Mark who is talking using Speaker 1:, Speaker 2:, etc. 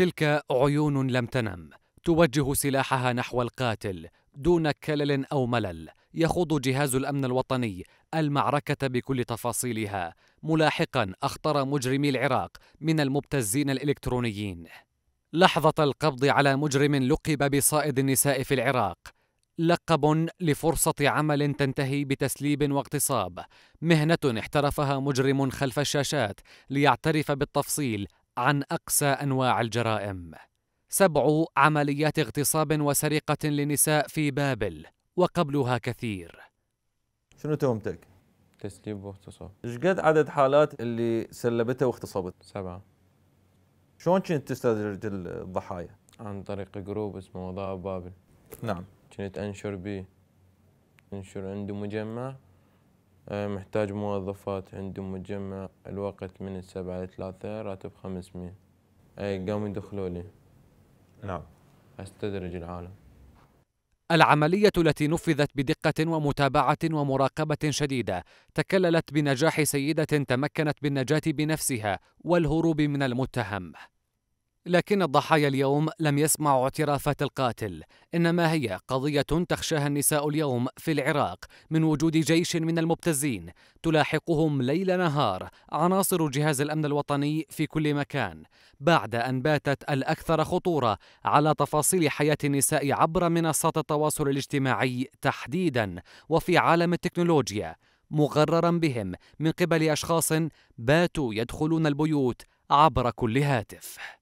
Speaker 1: تلك عيون لم تنم توجه سلاحها نحو القاتل دون كلل او ملل يخوض جهاز الامن الوطني المعركه بكل تفاصيلها ملاحقا اخطر مجرمي العراق من المبتزين الالكترونيين لحظه القبض على مجرم لقب بصائد النساء في العراق لقب لفرصه عمل تنتهي بتسليب واغتصاب مهنه احترفها مجرم خلف الشاشات ليعترف بالتفصيل عن أقسى أنواع الجرائم سبع عمليات اغتصاب وسرقة لنساء في بابل وقبلها كثير
Speaker 2: شنو تهمتك؟ تسليب واغتصاب
Speaker 1: ايش قد عدد حالات اللي سلبتها واغتصبت؟ سبعة
Speaker 2: شلون كنت تستدرج الضحايا؟ عن طريق جروب اسمه وضع بابل نعم كنت انشر بيه انشر عنده مجمع آه، محتاج موظفات عندهم مجمع الوقت من السبعة ثلاثة راتب 500 أي قاموا يدخلوا لي نعم أستدرج العالم
Speaker 1: العملية التي نفذت بدقة ومتابعة ومراقبة شديدة تكللت بنجاح سيدة تمكنت بالنجاة بنفسها والهروب من المتهم لكن الضحايا اليوم لم يسمعوا اعترافات القاتل انما هي قضيه تخشاها النساء اليوم في العراق من وجود جيش من المبتزين تلاحقهم ليل نهار عناصر جهاز الامن الوطني في كل مكان بعد ان باتت الاكثر خطوره على تفاصيل حياه النساء عبر منصات التواصل الاجتماعي تحديدا وفي عالم التكنولوجيا مغررا بهم من قبل اشخاص باتوا يدخلون البيوت عبر كل هاتف